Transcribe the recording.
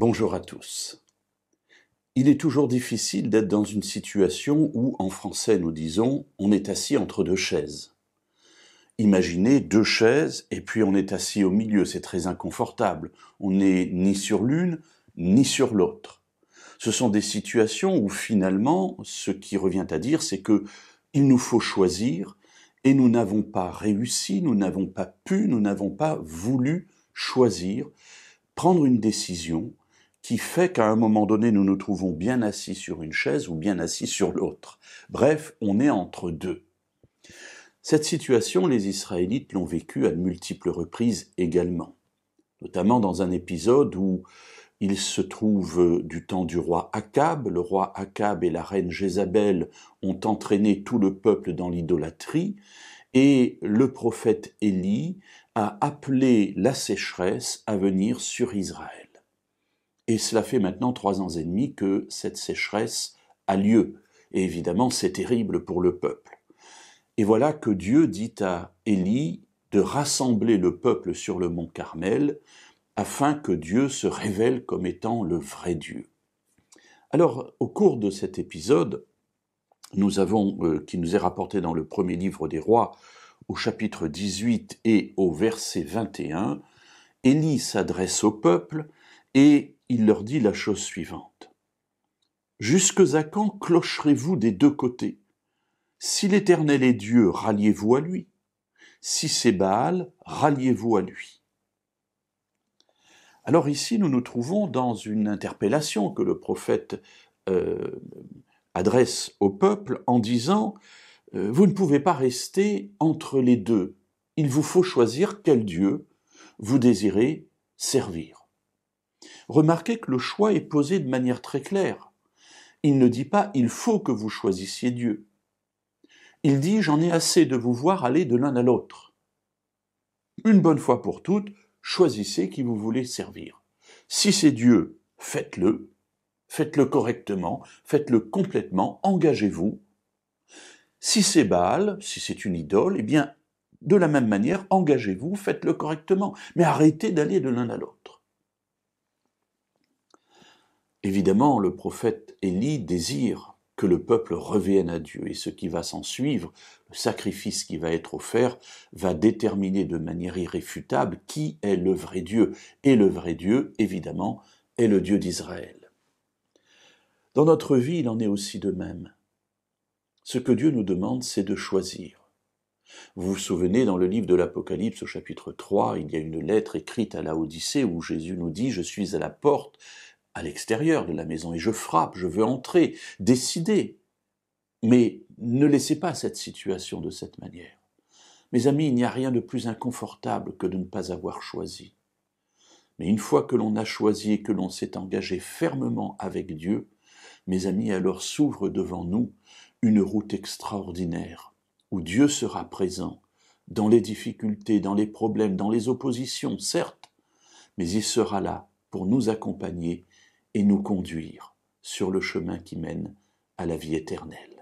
Bonjour à tous. Il est toujours difficile d'être dans une situation où, en français nous disons, on est assis entre deux chaises. Imaginez deux chaises et puis on est assis au milieu, c'est très inconfortable. On n'est ni sur l'une ni sur l'autre. Ce sont des situations où finalement, ce qui revient à dire, c'est que il nous faut choisir et nous n'avons pas réussi, nous n'avons pas pu, nous n'avons pas voulu choisir, prendre une décision qui fait qu'à un moment donné, nous nous trouvons bien assis sur une chaise ou bien assis sur l'autre. Bref, on est entre deux. Cette situation, les Israélites l'ont vécue à de multiples reprises également, notamment dans un épisode où il se trouve euh, du temps du roi Akab, le roi Akab et la reine Jézabel ont entraîné tout le peuple dans l'idolâtrie, et le prophète Élie a appelé la sécheresse à venir sur Israël. Et cela fait maintenant trois ans et demi que cette sécheresse a lieu. Et évidemment, c'est terrible pour le peuple. Et voilà que Dieu dit à Élie de rassembler le peuple sur le mont Carmel afin que Dieu se révèle comme étant le vrai Dieu. Alors, au cours de cet épisode, nous avons, euh, qui nous est rapporté dans le premier livre des rois, au chapitre 18 et au verset 21, Élie s'adresse au peuple et il leur dit la chose suivante. Jusque à quand clocherez-vous des deux côtés Si l'Éternel est Dieu, ralliez-vous à lui. Si c'est Baal, ralliez-vous à lui. Alors ici, nous nous trouvons dans une interpellation que le prophète euh, adresse au peuple en disant euh, Vous ne pouvez pas rester entre les deux. Il vous faut choisir quel Dieu vous désirez servir. Remarquez que le choix est posé de manière très claire. Il ne dit pas il faut que vous choisissiez Dieu. Il dit j'en ai assez de vous voir aller de l'un à l'autre. Une bonne fois pour toutes, choisissez qui vous voulez servir. Si c'est Dieu, faites-le, faites-le correctement, faites-le complètement, engagez-vous. Si c'est Baal, si c'est une idole, eh bien, de la même manière, engagez-vous, faites-le correctement, mais arrêtez d'aller de l'un à l'autre. Évidemment, le prophète Élie désire que le peuple revienne à Dieu et ce qui va s'en suivre, le sacrifice qui va être offert, va déterminer de manière irréfutable qui est le vrai Dieu. Et le vrai Dieu, évidemment, est le Dieu d'Israël. Dans notre vie, il en est aussi de même. Ce que Dieu nous demande, c'est de choisir. Vous vous souvenez, dans le livre de l'Apocalypse au chapitre 3, il y a une lettre écrite à la Odyssée où Jésus nous dit, Je suis à la porte, à l'extérieur de la maison et je frappe, je veux entrer, décider. Mais ne laissez pas cette situation de cette manière. Mes amis, il n'y a rien de plus inconfortable que de ne pas avoir choisi. Mais une fois que l'on a choisi et que l'on s'est engagé fermement avec Dieu, mes amis, alors s'ouvre devant nous une route extraordinaire où Dieu sera présent dans les difficultés, dans les problèmes, dans les oppositions, certes, mais il sera là pour nous accompagner et nous conduire sur le chemin qui mène à la vie éternelle.